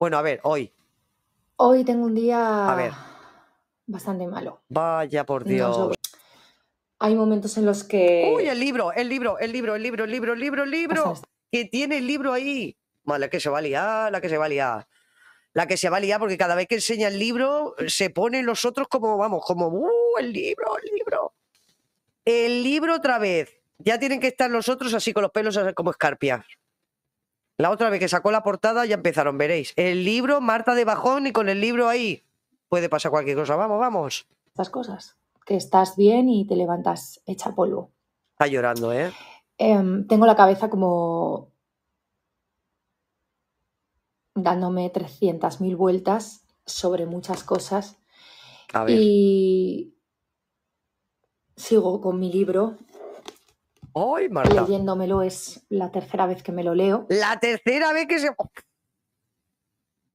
Bueno, a ver, hoy. Hoy tengo un día bastante malo. Vaya por Dios. hay momentos en los que. Uy, el libro, el libro, el libro, el libro, el libro, el libro, el libro. Que tiene el libro ahí. La que se va a liar, la que se va a liar. La que se va a liar, porque cada vez que enseña el libro, eh, se ponen los otros como, vamos, como, uh, el libro, el libro. El libro otra vez. Ya tienen que estar los otros así con los pelos como escarpias. La otra vez que sacó la portada ya empezaron, veréis. El libro, Marta de Bajón, y con el libro ahí puede pasar cualquier cosa. Vamos, vamos. Estas cosas. Que estás bien y te levantas hecha polvo. Está llorando, ¿eh? Em, tengo la cabeza como dándome 300.000 vueltas sobre muchas cosas. A ver. Y sigo con mi libro Leyéndomelo es la tercera vez que me lo leo. La tercera vez que se. ¡Oh!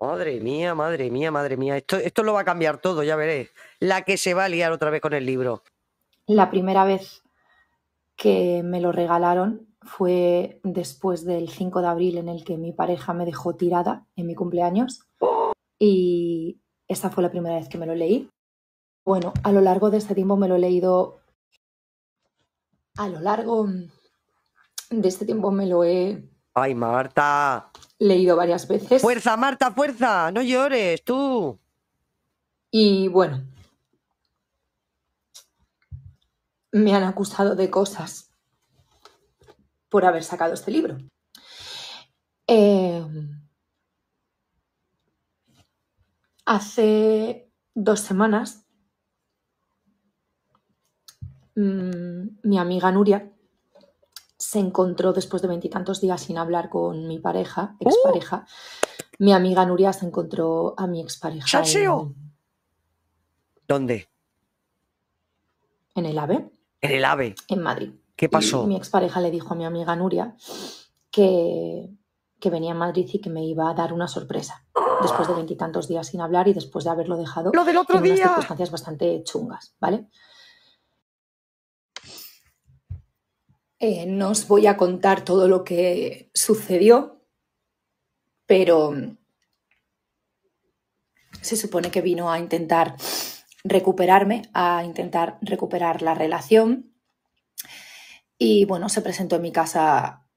Madre mía, madre mía, madre mía. Esto, esto lo va a cambiar todo, ya veré. La que se va a liar otra vez con el libro. La primera vez que me lo regalaron fue después del 5 de abril en el que mi pareja me dejó tirada en mi cumpleaños. ¡Oh! Y esta fue la primera vez que me lo leí. Bueno, a lo largo de este tiempo me lo he leído a lo largo mm, de este tiempo me lo he... ¡Ay, Marta! Leído varias veces. ¡Fuerza, Marta, fuerza! ¡No llores, tú! Y bueno, me han acusado de cosas por haber sacado este libro. Em, hace dos semanas Mm, mi amiga Nuria se encontró después de veintitantos días sin hablar con mi pareja, ¡Oh! expareja. pareja. Mi amiga Nuria se encontró a mi expareja. ¿Dónde? En el AVE. En el AVE. En Madrid. ¿Qué pasó? mi expareja le dijo a mi amiga Nuria que, que venía a Madrid y que me iba a dar una sorpresa. Después de veintitantos días sin hablar y después de haberlo dejado. Lo del otro en día. Unas circunstancias bastante chungas, ¿vale? Eh, no os voy a contar todo lo que sucedió, pero mm, se supone que vino a intentar recuperarme, a intentar recuperar la relación. Y bueno, se presentó en mi casa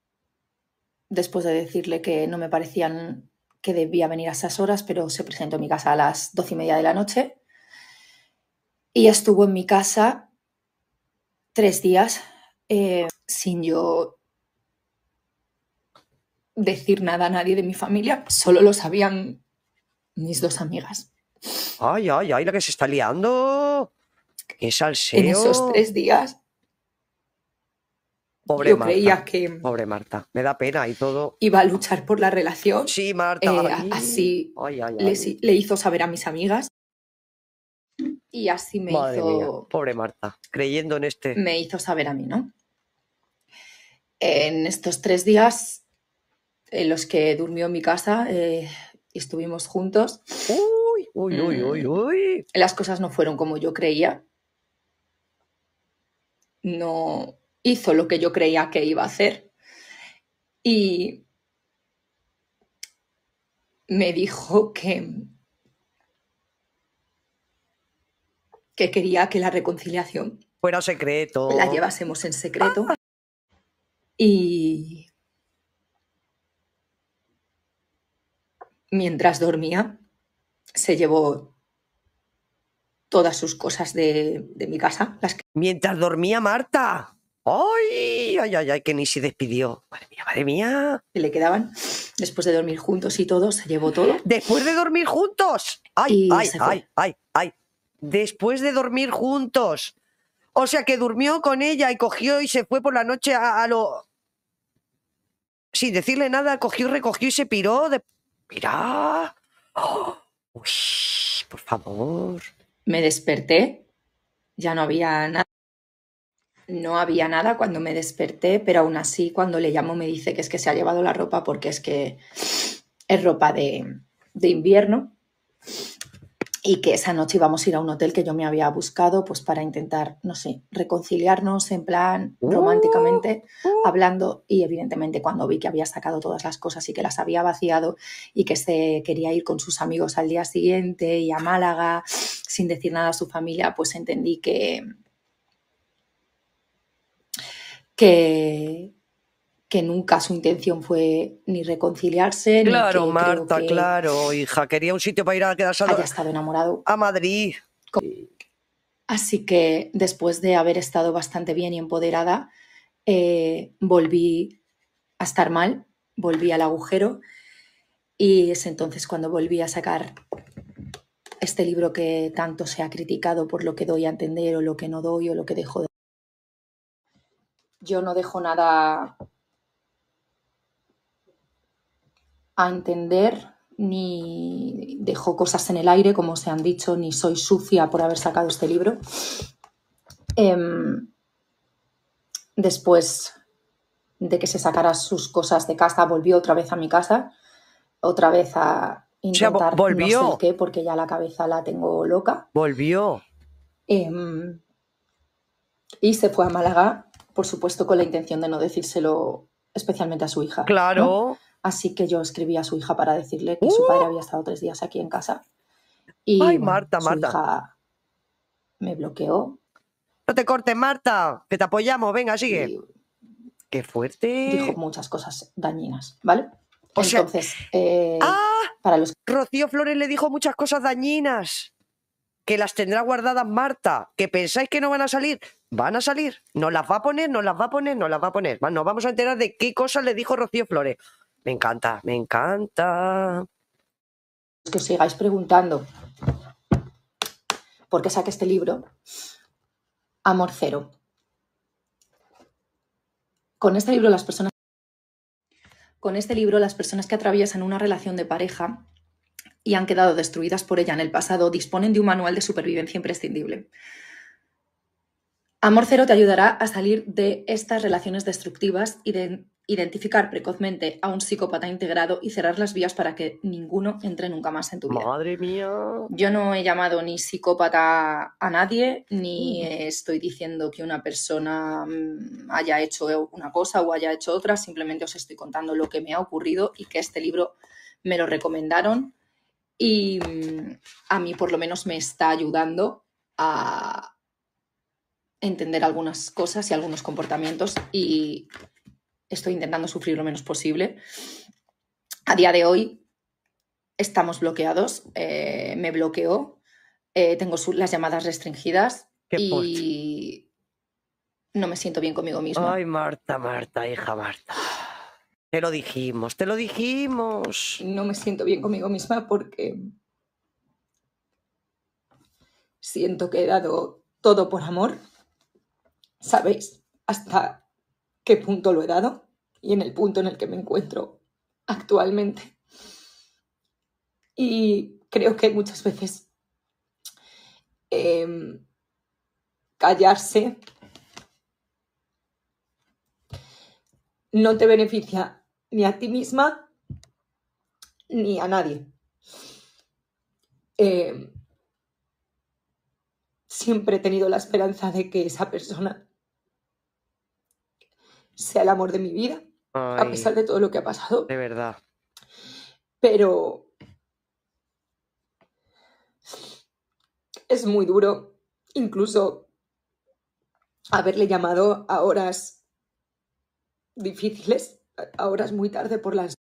después de decirle que no me parecían que debía venir a esas horas, pero se presentó en mi casa a las doce y media de la noche. Y estuvo en mi casa tres días eh, sin yo decir nada a nadie de mi familia, solo lo sabían mis dos amigas. Ay, ay, ay, la que se está liando. Qué salseo. En esos tres días. Pobre yo Marta. creía que. Pobre Marta, me da pena y todo. Iba a luchar por la relación. Sí, Marta. Eh, así le hizo saber a mis amigas y así me hizo... pobre Marta, creyendo en este... Me hizo saber a mí, ¿no? En estos tres días en los que durmió en mi casa y eh, estuvimos juntos... Uy, uy, uy, mm. uy, uy. Las cosas no fueron como yo creía. No hizo lo que yo creía que iba a hacer. Y me dijo que que quería que la reconciliación fuera pues secreto. La llevásemos en secreto. Ah. Y mientras dormía, se llevó todas sus cosas de, mi casa. Mientras dormía Marta. ¡Ay! ¡Ay, ay, ay! Que ni se despidió. Madre mía, madre mía. Que le quedaban. Después de dormir juntos y todo, se llevó todo. ¿Después de dormir juntos? ¡Ay, ay, ay, ay, ay, después de dormir juntos. O sea que durmió con ella y cogió y se fue por la noche a, lo. Sin decirle nada, cogió, recogió y se piró. De... Mirá. Uy, por favor. Me desperté. Ya no había nada. No había nada cuando me desperté, pero aún así cuando le llamo me dice que es que se ha llevado la ropa porque es que es ropa de, de invierno y que esa noche íbamos a ir a un hotel que yo me había buscado pues para intentar, no sé, reconciliarnos en plan uh, románticamente uh. hablando y evidentemente cuando vi que había sacado todas las cosas y que las había vaciado y que se quería ir con sus amigos al día siguiente y a Málaga sin decir nada a su familia, pues entendí que que que nunca su intención fue ni reconciliarse. Claro, ni que, Marta, claro, hija, quería un sitio para ir a quedarse a, haya estado enamorado. a Madrid. Así que después de haber estado bastante bien y empoderada, eh, volví a estar mal, volví al agujero y es entonces cuando volví a sacar este libro que tanto se ha criticado por lo que doy a entender o lo que no doy o lo que dejo de... Yo no dejo nada a entender, ni dejó cosas en el aire, como se han dicho, ni soy sucia por haber sacado este libro. Em, después de que se sacara sus cosas de casa, volvió otra vez a mi casa, otra vez a intentar volvió. no sé qué, porque ya la cabeza la tengo loca. Volvió. Em, y se fue a Málaga, por supuesto, con la intención de no decírselo especialmente a su hija. Claro. Así que yo escribí a su hija para decirle que su padre ¡Uh! había estado tres días aquí en casa. Y Ay, Marta, su Marta. hija me bloqueó. No te cortes, Marta, que te apoyamos, venga, sigue. Qué fuerte. Dijo muchas cosas dañinas, ¿vale? Entonces, eh, ¡Ah! para los... Rocío Flores le dijo muchas cosas dañinas que las tendrá guardadas Marta, que pensáis que no van a salir, van a salir, nos las va a poner, nos las va a poner, nos las va a poner. Nos vamos a enterar de qué cosas le dijo Rocío Flores. Me encanta, me encanta. Que os sigáis preguntando por qué saqué este libro, Amor Cero. Con este libro las personas con este libro, las personas que atraviesan una relación de pareja y han quedado destruidas por ella en el pasado disponen de un manual de supervivencia imprescindible. Amor Cero te ayudará a salir de estas relaciones destructivas y de identificar precozmente a un psicópata integrado y cerrar las vías para que ninguno entre nunca más en tu vida. Madre mía. Yo no he llamado ni psicópata a nadie, ni estoy diciendo que una persona mm, haya hecho una cosa o haya hecho otra, simplemente os estoy contando lo que me ha ocurrido y que este libro me lo recomendaron y mm, a mí por lo menos me está ayudando a entender algunas cosas y algunos comportamientos y estoy intentando sufrir lo menos posible. A día de hoy estamos bloqueados, eh, me bloqueo. Eh, tengo las llamadas restringidas y no me siento bien conmigo misma. Ay, Marta, Marta, hija Marta. Te lo dijimos, te lo dijimos. No me siento bien conmigo misma porque siento que he dado todo por amor, ¿sabéis? Hasta qué punto lo he dado y en el punto en el que me encuentro actualmente. Y creo que muchas veces em, callarse no te beneficia ni a ti misma ni a nadie. Em, siempre he tenido la esperanza de que esa persona sea el amor de mi vida, a pesar de todo lo que ha pasado. De verdad. Pero es muy duro, incluso haberle llamado a horas difíciles, a horas muy tarde por las...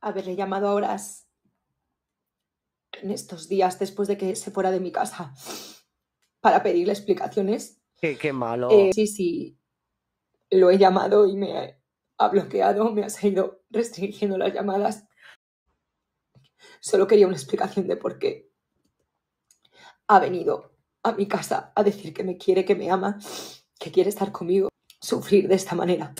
Haberle llamado a horas en estos días después de que se fuera de mi casa para pedirle explicaciones. Qué, qué malo. Eh, sí, sí lo he llamado y me ha bloqueado, me ha ido restringiendo las llamadas. Solo quería una explicación de por qué ha venido a mi casa a decir que me quiere, que me ama, que quiere estar conmigo, sufrir de esta manera.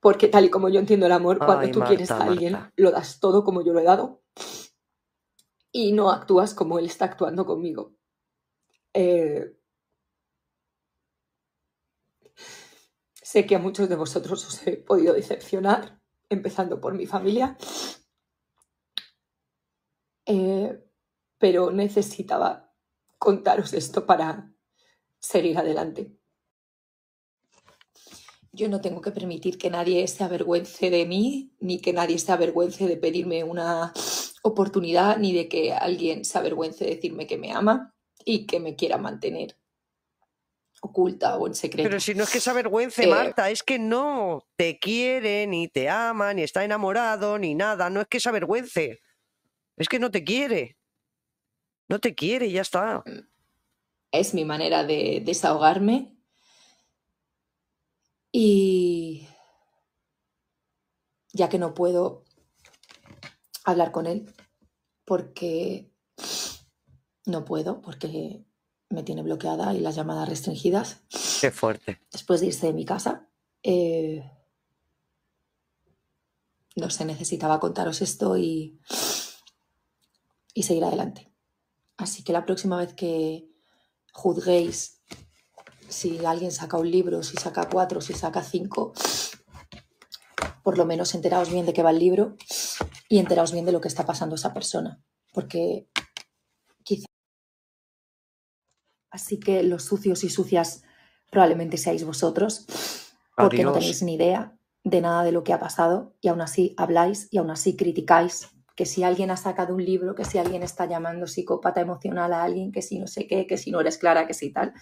Porque tal y como yo entiendo el amor, cuando tú quieres a alguien, lo das todo como yo lo he dado y no actúas como él está actuando conmigo. Eh, Sé que a muchos de vosotros os he podido decepcionar, empezando por mi familia, eh, pero necesitaba contaros esto para seguir adelante. Yo no tengo que permitir que nadie se avergüence de mí, ni que nadie se avergüence de pedirme una oportunidad, ni de que alguien se avergüence de decirme que me ama y que me quiera mantener oculta o en secreto. Pero si no es que se avergüence, eh, Marta, es que no te quiere, ni te ama, ni está enamorado, ni nada. No es que se avergüence. Es que no te quiere. No te quiere y ya está. Mm, es mi manera de desahogarme. Y ya que no puedo hablar con él, porque no puedo, porque me tiene bloqueada y las llamadas restringidas. Qué fuerte. Después de irse de mi casa. Eh, no sé, necesitaba contaros esto y, seguir adelante. Así que la próxima vez que juzguéis si alguien saca un libro, si saca cuatro, si saca cinco, por lo menos enteraos bien de qué va el libro y enteraos bien de lo que está pasando esa persona. Porque Así que los sucios y sucias probablemente seáis vosotros, porque no tenéis ni idea de nada de lo que ha pasado y aún así habláis y aún así criticáis que si alguien ha sacado un libro, que si alguien está llamando psicópata emocional a alguien, que si no sé qué, que si no eres clara, que si tal.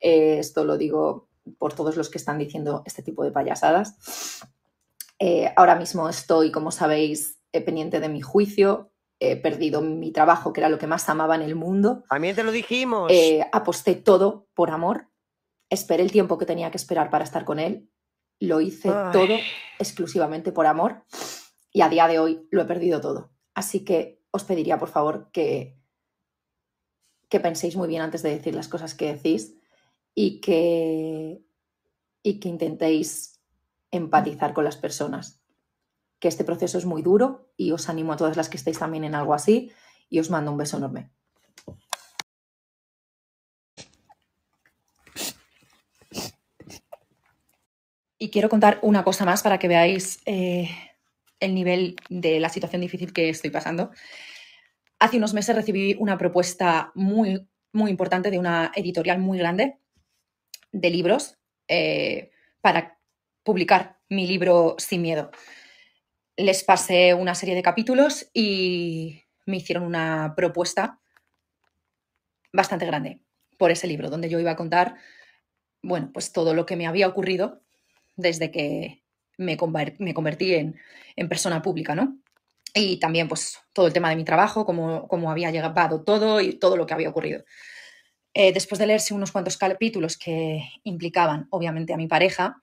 Eh, esto lo digo por todos los que están diciendo este tipo de payasadas. Eh, ahora mismo estoy, como sabéis, eh, pendiente de mi juicio. He perdido mi trabajo, que era lo que más amaba en el mundo. También te lo dijimos. Eh, aposté todo por amor, esperé el tiempo que tenía que esperar para estar con él, lo hice todo exclusivamente por amor y a día de hoy lo he perdido todo. Así que os pediría, por favor, que, que penséis muy bien antes de decir las cosas que decís y que, y que intentéis empatizar con las personas que este proceso es muy duro y os animo a todas las que estéis también en algo así y os mando un beso enorme. Y quiero contar una cosa más para que veáis eh, el nivel de la situación difícil que estoy pasando. Hace unos meses recibí una propuesta muy, muy importante de una editorial muy grande de libros eh, para publicar mi libro Sin Miedo les pasé una serie de capítulos y me hicieron una propuesta bastante grande por ese libro, donde yo iba a contar, bueno, pues todo lo que me había ocurrido desde que me, convertí en, persona pública, ¿no? Y también, pues, todo el tema de mi trabajo, cómo, había llegado todo y todo lo que había ocurrido. Eh, después de leerse unos cuantos capítulos que implicaban, obviamente, a mi pareja,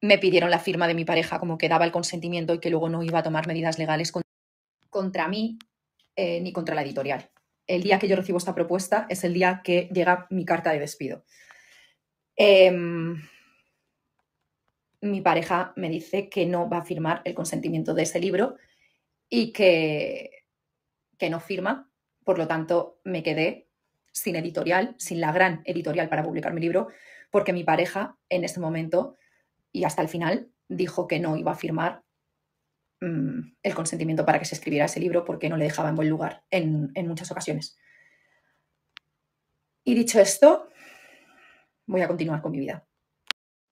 me pidieron la firma de mi pareja, como que daba el consentimiento y que luego no iba a tomar medidas legales contra, mí eh, ni contra la editorial. El día que yo recibo esta propuesta es el día que llega mi carta de despido. Em, mi pareja me dice que no va a firmar el consentimiento de ese libro y que, que no firma. Por lo tanto, me quedé sin editorial, sin la gran editorial para publicar mi libro, porque mi pareja en este momento y hasta el final dijo que no iba a firmar mm, el consentimiento para que se escribiera ese libro porque no le dejaba en buen lugar en muchas ocasiones. Y dicho esto, voy a continuar con mi vida.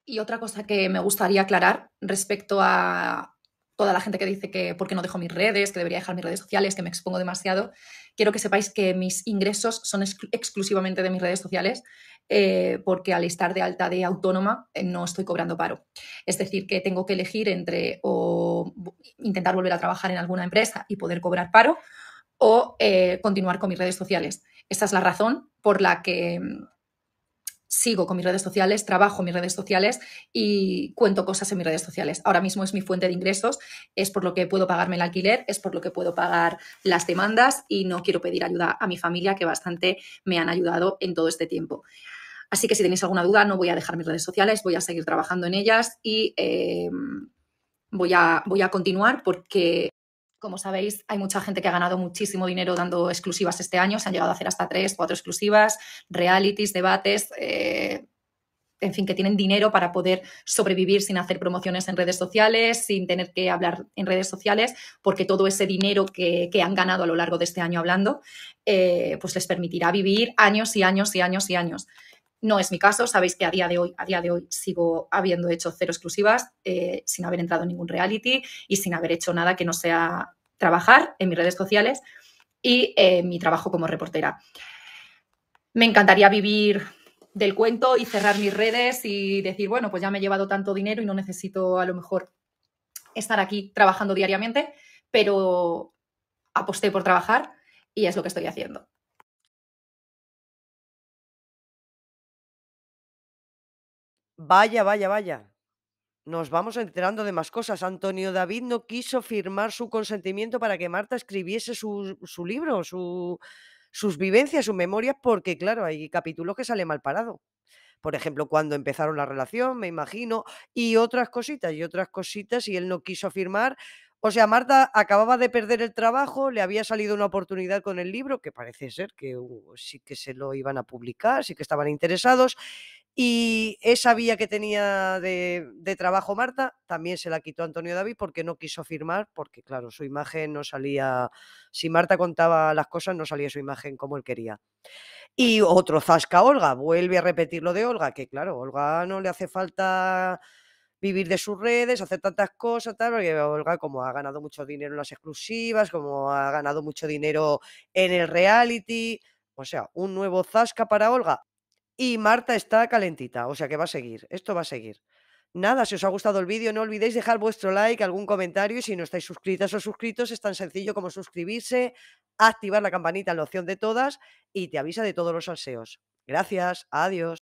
Y otra cosa que me gustaría aclarar respecto a toda la gente que dice que porque no dejo mis redes, que debería dejar mis redes sociales, que me expongo demasiado, quiero que sepáis que mis ingresos son exclusivamente de mis redes sociales, eh, porque al estar de alta de autónoma eh, no estoy cobrando paro. Es decir, que tengo que elegir entre o intentar volver a trabajar en alguna empresa y poder cobrar paro o eh, continuar con mis redes sociales. Esa es la razón por la que mm, sigo con mis redes sociales, trabajo en mis redes sociales y cuento cosas en mis redes sociales. Ahora mismo es mi fuente de ingresos, es por lo que puedo pagarme el alquiler, es por lo que puedo pagar las demandas y no quiero pedir ayuda a mi familia que bastante me han ayudado en todo este tiempo. Así que si tenéis alguna duda, no voy a dejar mis redes sociales, voy a seguir trabajando en ellas y eh, voy, a, voy a continuar porque como sabéis, hay mucha gente que ha ganado muchísimo dinero dando exclusivas este año. Se han llegado a hacer hasta tres, cuatro exclusivas, realities, debates. Eh, en fin, que tienen dinero para poder sobrevivir sin hacer promociones en redes sociales, sin tener que hablar en redes sociales, porque todo ese dinero que, han ganado a lo largo de este año hablando, eh, pues les permitirá vivir años y años y años y años. No es mi caso, sabéis que a día de hoy, a día de hoy sigo habiendo hecho cero exclusivas, eh, sin haber entrado en ningún reality y sin haber hecho nada que no sea trabajar en mis redes sociales y en eh, mi trabajo como reportera. Me encantaría vivir del cuento y cerrar mis redes y decir, bueno, pues ya me he llevado tanto dinero y no necesito a lo mejor estar aquí trabajando diariamente, pero aposté por trabajar y es lo que estoy haciendo. Vaya, vaya, vaya. Nos vamos enterando de más cosas. Antonio David no quiso firmar su consentimiento para que Marta escribiese su, libro, sus vivencias, sus memorias, porque claro, hay capítulos que sale mal parado. Por ejemplo, cuando empezaron la relación, me imagino, y otras cositas, y otras cositas, y él no quiso firmar. O sea, Marta acababa de perder el trabajo, le había salido una oportunidad con el libro, que parece ser que uh, sí que se lo iban a publicar, sí que estaban interesados, y esa vía que tenía de, trabajo Marta también se la quitó Antonio David porque no quiso firmar, porque claro, su imagen no salía, si Marta contaba las cosas, no salía su imagen como él quería. Y otro zasca Olga, vuelve a repetir lo de Olga, que claro, Olga no le hace falta vivir de sus redes, hacer tantas cosas, tal, porque Olga como ha ganado mucho dinero en las exclusivas, como ha ganado mucho dinero en el reality, o sea, un nuevo zasca para Olga, y Marta está calentita, o sea que va a seguir, esto va a seguir. Nada, si os ha gustado el vídeo, no olvidéis dejar vuestro like, algún comentario y si no estáis suscritas o suscritos, es tan sencillo como suscribirse, activar la campanita en la opción de todas y te avisa de todos los salseos. Gracias, adiós.